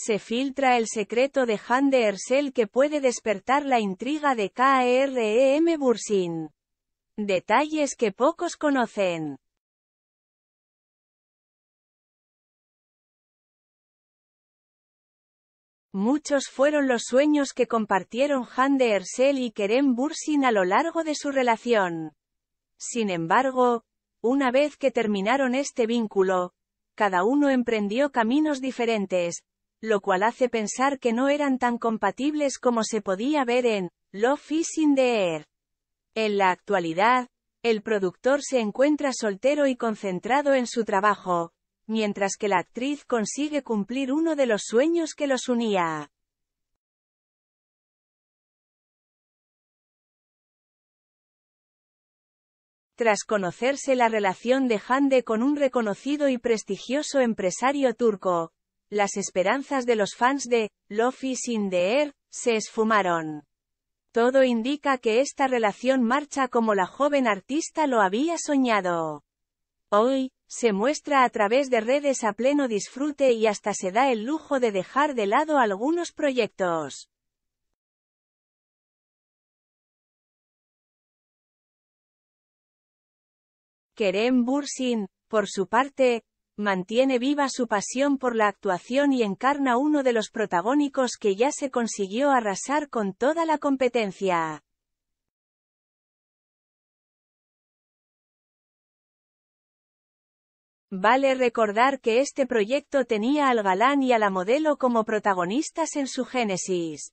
se filtra el secreto de Han de Ersel que puede despertar la intriga de KREM Bursin. Detalles que pocos conocen. Muchos fueron los sueños que compartieron Han de Ersel y Kerem Bursin a lo largo de su relación. Sin embargo, una vez que terminaron este vínculo, cada uno emprendió caminos diferentes, lo cual hace pensar que no eran tan compatibles como se podía ver en Love is in the Air. En la actualidad, el productor se encuentra soltero y concentrado en su trabajo, mientras que la actriz consigue cumplir uno de los sueños que los unía. Tras conocerse la relación de Hande con un reconocido y prestigioso empresario turco, las esperanzas de los fans de Love is in the Air se esfumaron. Todo indica que esta relación marcha como la joven artista lo había soñado. Hoy, se muestra a través de redes a pleno disfrute y hasta se da el lujo de dejar de lado algunos proyectos. Kerem Bursin, por su parte, mantiene viva su pasión por la actuación y encarna uno de los protagónicos que ya se consiguió arrasar con toda la competencia. Vale recordar que este proyecto tenía al galán y a la modelo como protagonistas en su génesis.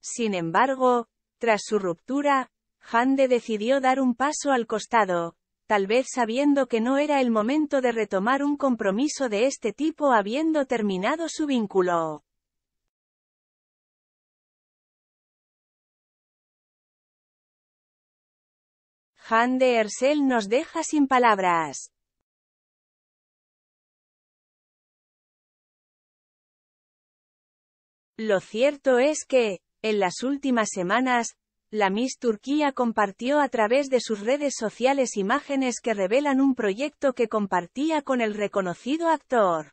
Sin embargo, tras su ruptura, Hande decidió dar un paso al costado, tal vez sabiendo que no era el momento de retomar un compromiso de este tipo habiendo terminado su vínculo. Han de nos deja sin palabras. Lo cierto es que, en las últimas semanas, la Miss Turquía compartió a través de sus redes sociales imágenes que revelan un proyecto que compartía con el reconocido actor.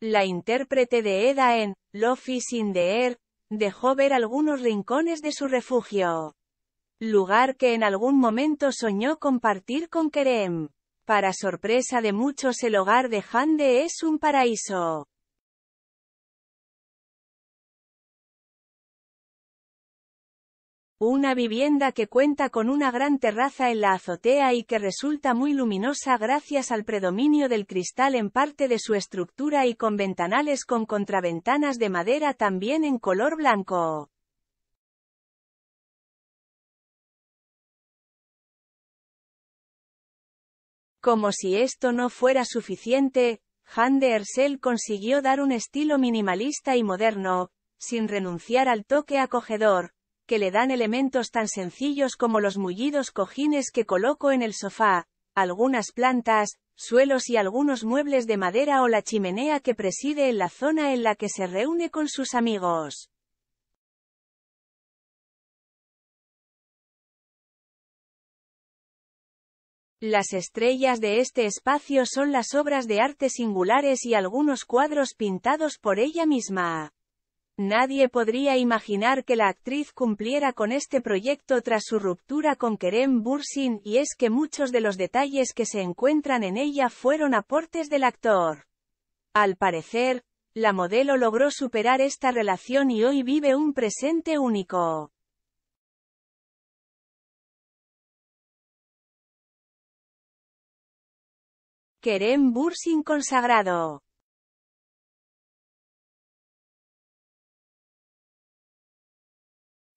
La intérprete de Eda en Love is in the Air dejó ver algunos rincones de su refugio. Lugar que en algún momento soñó compartir con Kerem. Para sorpresa de muchos el hogar de Hande es un paraíso. Una vivienda que cuenta con una gran terraza en la azotea y que resulta muy luminosa gracias al predominio del cristal en parte de su estructura y con ventanales con contraventanas de madera también en color blanco. Como si esto no fuera suficiente, Han de Ersel consiguió dar un estilo minimalista y moderno, sin renunciar al toque acogedor, que le dan elementos tan sencillos como los mullidos cojines que coloco en el sofá, algunas plantas, suelos y algunos muebles de madera o la chimenea que preside en la zona en la que se reúne con sus amigos. Las estrellas de este espacio son las obras de arte singulares y algunos cuadros pintados por ella misma. Nadie podría imaginar que la actriz cumpliera con este proyecto tras su ruptura con Kerem Bursin y es que muchos de los detalles que se encuentran en ella fueron aportes del actor. Al parecer, la modelo logró superar esta relación y hoy vive un presente único. Kerem Bursin consagrado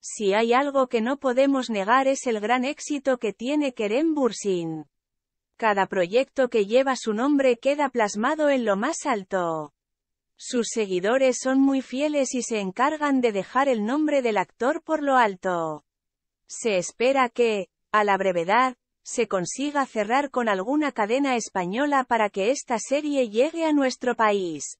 Si hay algo que no podemos negar es el gran éxito que tiene Kerem Bursin. Cada proyecto que lleva su nombre queda plasmado en lo más alto. Sus seguidores son muy fieles y se encargan de dejar el nombre del actor por lo alto. Se espera que, a la brevedad, se consiga cerrar con alguna cadena española para que esta serie llegue a nuestro país.